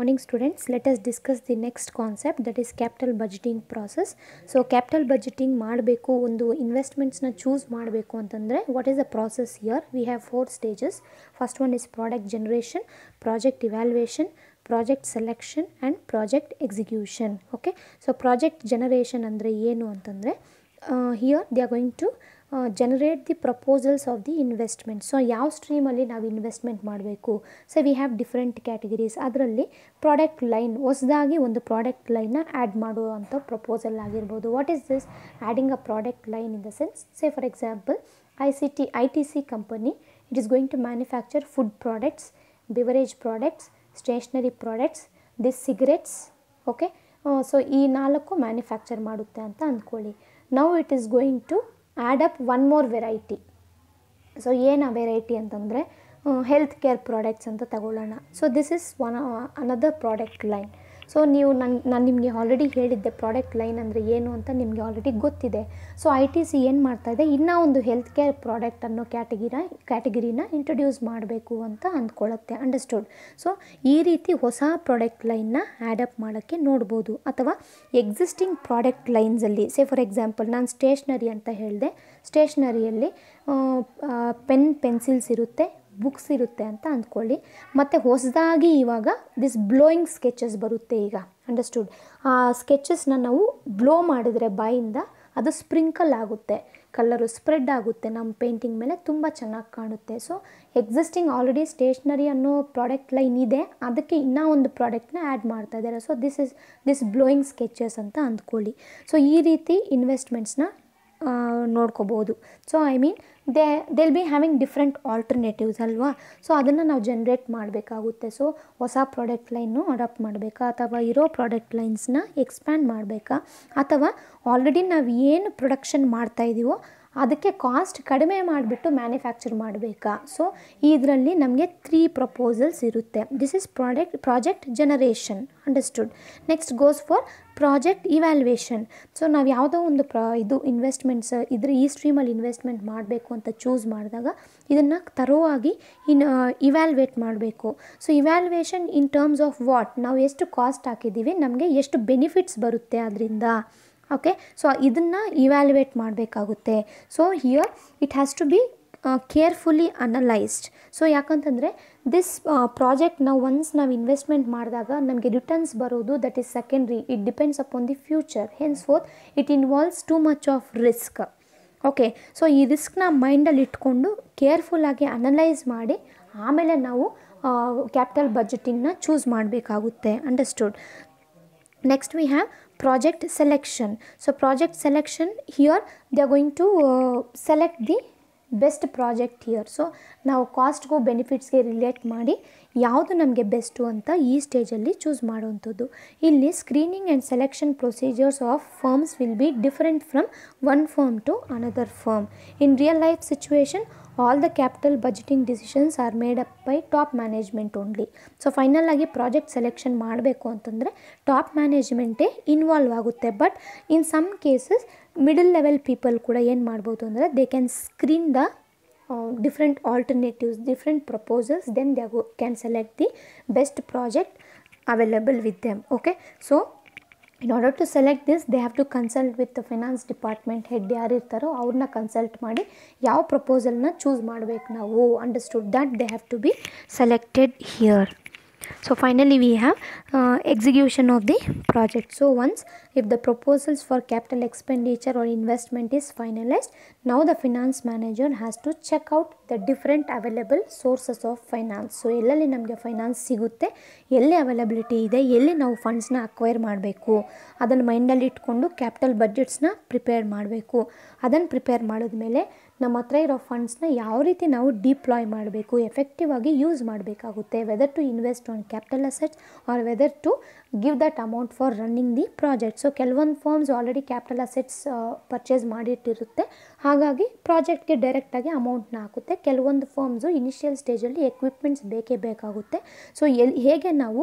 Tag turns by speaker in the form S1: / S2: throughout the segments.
S1: Morning students let us discuss the next concept that is capital budgeting process. So capital budgeting ಮಾಡಬೇಕು ಒಂದು ಇನ್ವೆಸ್ಟ್ಮೆಂಟ್ಸ್ನ choose ಮಾಡಬೇಕು ಅಂತಂದರೆ what is the process here we have four stages first one is product generation project evaluation project selection and project execution okay so project generation ಅಂದರೆ ಏನು ಅಂತಂದರೆ here they are going to generate the proposals of the investment so ಯಾವ ಸ್ಟ್ರೀಮಲ್ಲಿ ನಾವು investment ಮಾಡಬೇಕು so we have different categories ಅದರಲ್ಲಿ product line ಹೊಸದಾಗಿ ಒಂದು ಪ್ರಾಡಕ್ಟ್ ಲೈನ್ನ ಆ್ಯಡ್ ಮಾಡುವಂಥ ಪ್ರಪೋಸಲ್ ಆಗಿರ್ಬೋದು what is this adding a product line in the sense say for example I C T I T C company it is going to manufacture food products beverage products stationery products this cigarettes okay so ಈ ನಾಲ್ಕು manufacture ಮಾಡುತ್ತೆ ಅಂತ ಅಂದ್ಕೊಳ್ಳಿ now it is going to add up one more variety so ಏನು ಆ variety ಅಂತಂದರೆ health care products ಅಂತ ತಗೊಳ್ಳೋಣ so this is one another product line so ನೀವು ನನ್ನ ನಾನು ನಿಮಗೆ ಆಲ್ರೆಡಿ ಹೇಳಿದ್ದೆ ಪ್ರಾಡಕ್ಟ್ ಲೈನ್ ಅಂದರೆ ಏನು ಅಂತ ನಿಮಗೆ ಆಲ್ರೆಡಿ ಗೊತ್ತಿದೆ ಸೊ ಐ ಟಿ ಸಿ ಏನು ಮಾಡ್ತಾಯಿದೆ ಇನ್ನೂ ಒಂದು ಹೆಲ್ತ್ ಕೇರ್ ಪ್ರಾಡಕ್ಟ್ ಅನ್ನೋ ಕ್ಯಾಟಗಿರ ಕ್ಯಾಟಗಿರಿನ ಇಂಟ್ರೊಡ್ಯೂಸ್ ಮಾಡಬೇಕು ಅಂತ ಅಂದ್ಕೊಳ್ಳುತ್ತೆ ಅಂಡರ್ಸ್ಟುಡ್ ಸೊ ಈ ರೀತಿ ಹೊಸ ಪ್ರಾಡಕ್ಟ್ ಲೈನ್ನ ಆ್ಯಡಪ್ ಮಾಡೋಕ್ಕೆ ನೋಡ್ಬೋದು ಅಥವಾ ಎಕ್ಸಿಸ್ಟಿಂಗ್ ಪ್ರಾಡಕ್ಟ್ ಲೈನ್ಸಲ್ಲಿ ಸೇ ಫಾರ್ ಎಕ್ಸಾಂಪಲ್ ನಾನು ಸ್ಟೇಷ್ನರಿ ಅಂತ ಹೇಳಿದೆ ಸ್ಟೇಷ್ನರಿಯಲ್ಲಿ ಪೆನ್ ಪೆನ್ಸಿಲ್ಸ್ ಇರುತ್ತೆ ಬುಕ್ಸ್ ಇರುತ್ತೆ ಅಂತ ಅಂದ್ಕೊಳ್ಳಿ ಮತ್ತು ಹೊಸದಾಗಿ ಇವಾಗ ದಿಸ್ ಬ್ಲೋಯಿಂಗ್ ಸ್ಕೆಚಸ್ ಬರುತ್ತೆ ಈಗ ಅಂಡರ್ಸ್ಟುಡ್ ಆ ಸ್ಕೆಚಸ್ನ ನಾವು ಬ್ಲೋ ಮಾಡಿದರೆ ಬಾಯಿಂದ ಅದು ಸ್ಪ್ರಿಂಕಲ್ ಆಗುತ್ತೆ ಕಲರು ಸ್ಪ್ರೆಡ್ ಆಗುತ್ತೆ ನಮ್ಮ ಪೇಂಟಿಂಗ್ ಮೇಲೆ ತುಂಬ ಚೆನ್ನಾಗಿ ಕಾಣುತ್ತೆ ಸೊ ಎಕ್ಸಿಸ್ಟಿಂಗ್ ಆಲ್ರೆಡಿ ಸ್ಟೇಷ್ನರಿ ಅನ್ನೋ ಪ್ರಾಡಕ್ಟ್ ಲೈನ್ ಇದೆ ಅದಕ್ಕೆ ಇನ್ನೂ ಒಂದು ಪ್ರಾಡಕ್ಟ್ನ ಆ್ಯಡ್ ಮಾಡ್ತಾ ಇದ್ದಾರೆ so this is this blowing sketches ಅಂತ ಅಂದ್ಕೊಳ್ಳಿ ಸೊ ಈ ರೀತಿ ಇನ್ವೆಸ್ಟ್ಮೆಂಟ್ಸ್ನ ನೋಡ್ಕೋಬೋದು so I mean they they'll be having different alternatives ಅಲ್ವಾ ಸೊ ಅದನ್ನು ನಾವು ಜನ್ರೇಟ್ ಮಾಡಬೇಕಾಗುತ್ತೆ ಸೊ ಹೊಸ ಪ್ರಾಡಕ್ಟ್ ಲೈನ್ನು ಅಡಾಪ್ಟ್ ಮಾಡಬೇಕಾ ಅಥವಾ ಇರೋ ಪ್ರಾಡಕ್ಟ್ ಲೈನ್ಸ್ನ ಎಕ್ಸ್ಪ್ಯಾಂಡ್ ಮಾಡಬೇಕಾ ಅಥವಾ ಆಲ್ರೆಡಿ ನಾವು ಏನು ಪ್ರೊಡಕ್ಷನ್ ಮಾಡ್ತಾಯಿದ್ದೀವೋ ಅದಕ್ಕೆ ಕಾಸ್ಟ್ ಕಡಿಮೆ ಮಾಡಿಬಿಟ್ಟು ಮ್ಯಾನುಫ್ಯಾಕ್ಚರ್ ಮಾಡಬೇಕಾ ಸೊ ಇದರಲ್ಲಿ ನಮಗೆ ತ್ರೀ ಪ್ರಪೋಸಲ್ಸ್ ಇರುತ್ತೆ this is product project generation understood next goes for project evaluation so ನಾವು ಯಾವುದೋ ಒಂದು ಪ್ರಾ ಇದು ಇನ್ವೆಸ್ಟ್ಮೆಂಟ್ಸ್ ಇದ್ರ ಈ ಸ್ಟ್ರೀಮಲ್ಲಿ ಇನ್ವೆಸ್ಟ್ಮೆಂಟ್ ಮಾಡಬೇಕು ಅಂತ ಚೂಸ್ ಮಾಡಿದಾಗ ಇದನ್ನು ತರೋವಾಗಿ ಇನ್ ಇವ್ಯಾಲ್ವೇಟ್ ಮಾಡಬೇಕು so evaluation in terms of what ನಾವು ಎಷ್ಟು ಕಾಸ್ಟ್ ಹಾಕಿದ್ದೀವಿ ನಮಗೆ ಎಷ್ಟು ಬೆನಿಫಿಟ್ಸ್ ಬರುತ್ತೆ ಅದರಿಂದ ಓಕೆ ಸೊ ಇದನ್ನು ಇವ್ಯಾಲ್ಯುವೇಟ್ ಮಾಡಬೇಕಾಗುತ್ತೆ so here it has to be carefully analysed so ಯಾಕಂತಂದರೆ ದಿಸ್ ಪ್ರಾಜೆಕ್ಟ್ ನಾವು ಒನ್ಸ್ ನಾವು ಇನ್ವೆಸ್ಟ್ಮೆಂಟ್ ಮಾಡಿದಾಗ ನಮಗೆ ರಿಟರ್ನ್ಸ್ ಬರೋದು that is secondary it depends upon the future henceforth it involves too much of risk okay so ಈ ರಿಸ್ಕ್ನ ಮೈಂಡಲ್ಲಿ ಇಟ್ಕೊಂಡು ಕೇರ್ಫುಲ್ಲಾಗಿ ಅನಲೈಸ್ ಮಾಡಿ ಆಮೇಲೆ ನಾವು ಕ್ಯಾಪಿಟಲ್ ಬಜೆಟಿಂಗ್ನ ಚೂಸ್ ಮಾಡಬೇಕಾಗುತ್ತೆ understood next we have project selection so project selection here they are going to uh, select best project here so ನಾವು ಕಾಸ್ಟ್ಗೂ ಬೆನಿಫಿಟ್ಸ್ಗೆ ರಿಲೇಟ್ ಮಾಡಿ ಯಾವುದು ನಮಗೆ ಬೆಸ್ಟು ಅಂತ ಈ ಸ್ಟೇಜಲ್ಲಿ ಚೂಸ್ ಮಾಡುವಂಥದ್ದು ಇಲ್ಲಿ screening and selection procedures of firms will be different from one firm to another firm in real life situation all the capital budgeting decisions are made up by top management only so final ಆಗಿ project selection ಮಾಡಬೇಕು ಅಂತಂದರೆ top ಮ್ಯಾನೇಜ್ಮೆಂಟೇ involve ಆಗುತ್ತೆ but in some cases middle level people ಕೂಡ ಏನು ಮಾಡ್ಬೋದು ಅಂದರೆ they can screen the different alternatives different proposals then they can select the best project available with them okay so in order to select this they have to consult with the finance department head ಯಾರಿರ್ತಾರೋ ಅವ್ರನ್ನ consult ಮಾಡಿ ಯಾವ ಪ್ರಪೋಸಲ್ನ choose ಮಾಡಬೇಕು ನಾವು understood that they have to be selected here So finally we have uh, execution of the project. So once if the proposals for capital expenditure or investment is finalized, now the finance manager has to check out the different available sources of finance. ellalli namge finance sigutte ಎಲ್ಲೆಲ್ಲಿ ನಮಗೆ finance ಸಿಗುತ್ತೆ ಎಲ್ಲಿ availability ಇದೆ ಎಲ್ಲಿ ನಾವು ಫಂಡ್ಸ್ನ acquire ಮಾಡಬೇಕು ಅದನ್ನು capital budgets na prepare prepare ಮಾಡಬೇಕು prepare ಪ್ರಿಪೇರ್ mele. ನಮ್ಮ ಹತ್ರ ಇರೋ ಫಂಡ್ಸ್ನ ಯಾವ ರೀತಿ ನಾವು ಡಿಪ್ಲಾಯ್ ಮಾಡಬೇಕು ಎಫೆಕ್ಟಿವ್ ಆಗಿ ಯೂಸ್ ಮಾಡಬೇಕಾಗುತ್ತೆ whether to invest on capital assets or whether to give that amount for running the project so ಕೆಲವೊಂದು firms already capital assets purchase ಮಾಡಿಟ್ಟಿರುತ್ತೆ ಹಾಗಾಗಿ ಪ್ರಾಜೆಕ್ಟ್ಗೆ ಡೈರೆಕ್ಟಾಗಿ ಅಮೌಂಟ್ನ ಹಾಕುತ್ತೆ ಕೆಲವೊಂದು ಫಾರ್ಮ್ಸು ಇನಿಷಿಯಲ್ ಸ್ಟೇಜಲ್ಲಿ ಎಕ್ವಿಪ್ಮೆಂಟ್ಸ್ ಬೇಕೇ ಬೇಕಾಗುತ್ತೆ ಸೊ ಎಲ್ಲಿ ಹೇಗೆ ನಾವು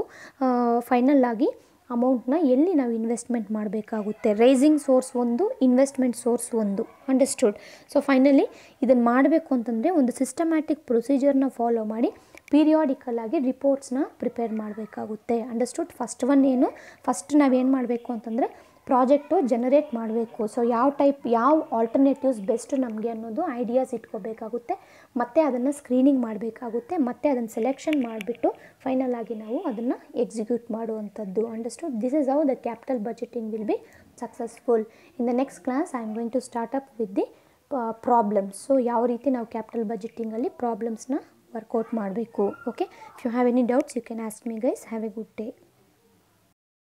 S1: ಫೈನಲ್ ಆಗಿ ಅಮೌಂಟ್ನ ಎಲ್ಲಿ ನಾವು ಇನ್ವೆಸ್ಟ್ಮೆಂಟ್ ಮಾಡಬೇಕಾಗುತ್ತೆ ರೈಸಿಂಗ್ ಸೋರ್ಸ್ ಒಂದು ಇನ್ವೆಸ್ಟ್ಮೆಂಟ್ ಸೋರ್ಸ್ ಒಂದು ಅಂಡರ್ಸ್ಟುಡ್ ಸೊ ಫೈನಲಿ ಇದನ್ನು ಮಾಡಬೇಕು ಅಂತಂದರೆ ಒಂದು ಸಿಸ್ಟಮ್ಯಾಟಿಕ್ ಪ್ರೊಸೀಜರ್ನ ಫಾಲೋ ಮಾಡಿ ಪೀರಿಯಾಡಿಕಲ್ ಆಗಿ ರಿಪೋರ್ಟ್ಸ್ನ ಪ್ರಿಪೇರ್ ಮಾಡಬೇಕಾಗುತ್ತೆ ಅಂಡರ್ಸ್ಟುಡ್ ಫಸ್ಟ್ ಒನ್ ಏನು ಫಸ್ಟ್ ನಾವೇನು ಮಾಡಬೇಕು ಅಂತಂದರೆ ಪ್ರಾಜೆಕ್ಟು ಜನರೇಟ್ ಮಾಡಬೇಕು ಸೊ ಯಾವ ಟೈಪ್ ಯಾವ ಆಲ್ಟರ್ನೇಟಿವ್ಸ್ ಬೆಸ್ಟ್ ನಮಗೆ ಅನ್ನೋದು ಐಡಿಯಾಸ್ ಇಟ್ಕೋಬೇಕಾಗುತ್ತೆ ಮತ್ತು ಅದನ್ನು ಸ್ಕ್ರೀನಿಂಗ್ ಮಾಡಬೇಕಾಗುತ್ತೆ ಮತ್ತು ಅದನ್ನು ಸೆಲೆಕ್ಷನ್ ಮಾಡಿಬಿಟ್ಟು ಫೈನಲ್ ಆಗಿ ನಾವು ಅದನ್ನು ಎಕ್ಸಿಕ್ಯೂಟ್ ಮಾಡುವಂಥದ್ದು understood this is how the capital budgeting will be successful in the next class I am going to start up with the problems so ಯಾವ ರೀತಿ ನಾವು ಕ್ಯಾಪಿಟಲ್ ಬಜೆಟಿಂಗಲ್ಲಿ ಪ್ರಾಬ್ಲಮ್ಸ್ನ ವರ್ಕೌಟ್ ಮಾಡಬೇಕು okay if you have any doubts you can ask me guys have a good day